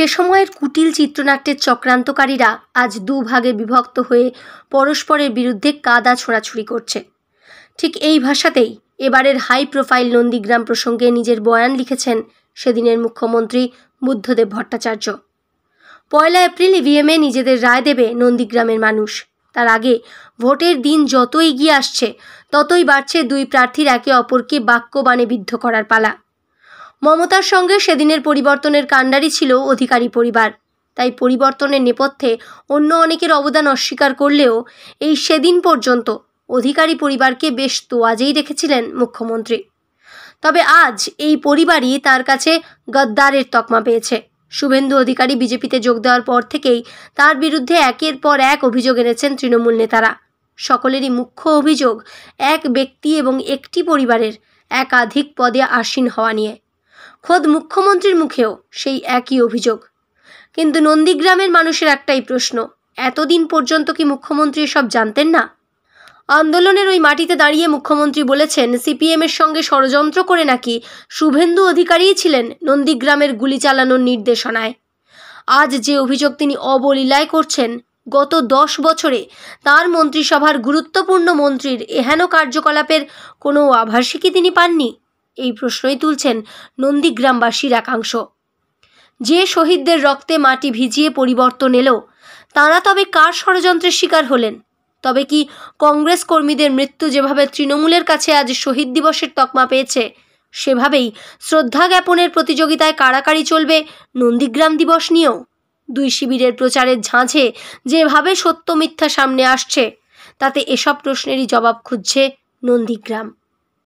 সে সময়ের কুটিল চিত্রনাট্যের চক্রান্তকারীরা আজ দুভাগে বিভক্ত হয়ে পরস্পরের বিরুদ্ধে কাদা ছোড়াছুড়ি করছে ঠিক এই ভাষাতেই এবারের হাই প্রোফাইল নন্দীগ্রাম প্রসঙ্গে নিজের বয়ান লিখেছেন সেদিনের মুখ্যমন্ত্রী বুদ্ধদেব ভট্টাচার্য পয়লা এপ্রিল ইভিএমে নিজেদের রায় দেবে নন্দীগ্রামের মানুষ তার আগে ভোটের দিন যতই এগিয়ে আসছে ততই বাড়ছে দুই প্রার্থীর একে অপরকে বাক্যবাণে বিদ্ধ করার পালা মমতার সঙ্গে সেদিনের পরিবর্তনের কাণ্ডারি ছিল অধিকারী পরিবার তাই পরিবর্তনের নেপথ্যে অন্য অনেকের অবদান অস্বীকার করলেও এই সেদিন পর্যন্ত অধিকারী পরিবারকে বেশ তোয়াজেই রেখেছিলেন মুখ্যমন্ত্রী তবে আজ এই পরিবারই তার কাছে গদ্দারের তকমা পেয়েছে শুভেন্দু অধিকারী বিজেপিতে যোগ দেওয়ার পর থেকেই তার বিরুদ্ধে একের পর এক অভিযোগ এনেছেন তৃণমূল নেতারা সকলেরই মুখ্য অভিযোগ এক ব্যক্তি এবং একটি পরিবারের একাধিক পদে আসীন হওয়া নিয়ে খোদ মুখ্যমন্ত্রীর মুখেও সেই একই অভিযোগ কিন্তু নন্দীগ্রামের মানুষের একটাই প্রশ্ন এতদিন পর্যন্ত কি মুখ্যমন্ত্রী সব জানতেন না আন্দোলনের ওই মাটিতে দাঁড়িয়ে মুখ্যমন্ত্রী বলেছেন সিপিএমের সঙ্গে ষড়যন্ত্র করে নাকি শুভেন্দু অধিকারীই ছিলেন নন্দীগ্রামের গুলি চালানোর নির্দেশনায় আজ যে অভিযোগ তিনি অবলীলায় করছেন গত দশ বছরে তার মন্ত্রিসভার গুরুত্বপূর্ণ মন্ত্রীর এহেন কার্যকলাপের কোনো আভাসই কি তিনি পাননি এই প্রশ্নই তুলছেন নন্দীগ্রামবাসীর একাংশ যে শহীদদের রক্তে মাটি ভিজিয়ে পরিবর্তন এলো তারা তবে কার ষড়যন্ত্রের শিকার হলেন তবে কি কংগ্রেস কর্মীদের মৃত্যু যেভাবে তৃণমূলের কাছে আজ শহীদ দিবসের তকমা পেয়েছে সেভাবেই শ্রদ্ধা জ্ঞাপনের প্রতিযোগিতায় কারাকারি চলবে নন্দীগ্রাম দিবস নিয়েও দুই শিবিরের প্রচারের ঝাঁঝে যেভাবে সত্য মিথ্যা সামনে আসছে তাতে এসব প্রশ্নেরই জবাব খুঁজছে নন্দীগ্রাম